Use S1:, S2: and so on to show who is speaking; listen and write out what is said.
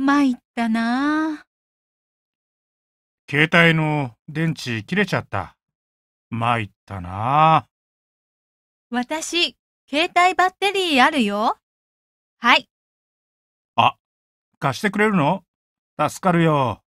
S1: 参ったな
S2: 携帯の電池切れちゃった。参ったな
S3: 私、携帯バッテリーあるよ。はい。
S4: あ、貸してくれるの助かるよ。